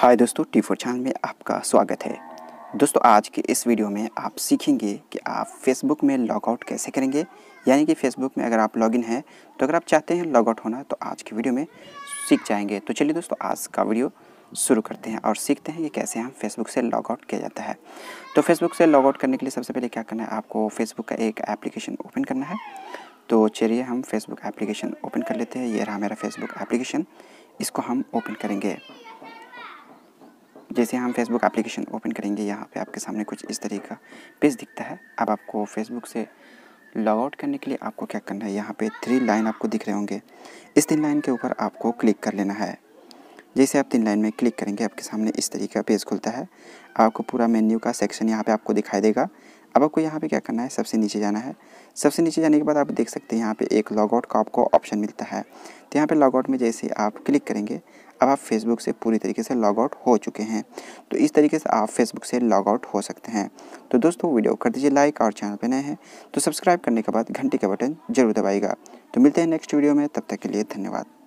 हाय दोस्तों T four channel में आपका स्वागत है दोस्तों आज के इस वीडियो में आप सीखेंगे कि आप फेसबुक में लॉगआउट कैसे करेंगे यानी कि फेसबुक में अगर आप लॉगिन हैं तो अगर आप चाहते हैं लॉगआउट होना तो आज की वीडियो में सीख जाएंगे तो चलिए दोस्तों आज का वीडियो शुरू करते हैं और सीखते हैं कि कैसे हम फेसबुक से लॉग आउट किया जाता है तो फेसबुक से लॉगआउट करने के लिए सबसे पहले क्या करना है आपको फेसबुक का एक एप्लीकेशन ओपन करना है तो चलिए हम फेसबुक एप्लीकेशन ओपन कर लेते हैं ये रहा मेरा फेसबुक एप्लीकेशन इसको हम ओपन करेंगे जैसे हम फेसबुक एप्लीकेशन ओपन करेंगे यहाँ पे आपके सामने कुछ इस तरीके का पेज दिखता है अब आपको फेसबुक से लॉग आउट करने के लिए आपको क्या करना है यहाँ पे थ्री लाइन आपको दिख रहे होंगे इस तीन लाइन के ऊपर आपको क्लिक कर लेना है जैसे आप तीन लाइन में क्लिक करेंगे आपके सामने इस तरीके का पेज खुलता है आपको पूरा मेन्यू का सेक्शन यहाँ पर आपको दिखाई देगा अब आपको यहाँ पे क्या करना है सबसे नीचे जाना है सबसे नीचे जाने के बाद आप देख सकते हैं यहाँ पे एक लॉगआउट का आपको ऑप्शन मिलता है तो यहाँ पे लॉगआउट में जैसे आप क्लिक करेंगे अब आप फेसबुक से पूरी तरीके से लॉगआउट हो चुके हैं तो इस तरीके से आप फेसबुक से लॉगआउट हो सकते हैं तो दोस्तों वीडियो कर दीजिए लाइक और चैनल पर नए हैं तो सब्सक्राइब करने के बाद घंटे का बटन जरूर दबाएगा तो मिलते हैं नेक्स्ट वीडियो में तब तक के लिए धन्यवाद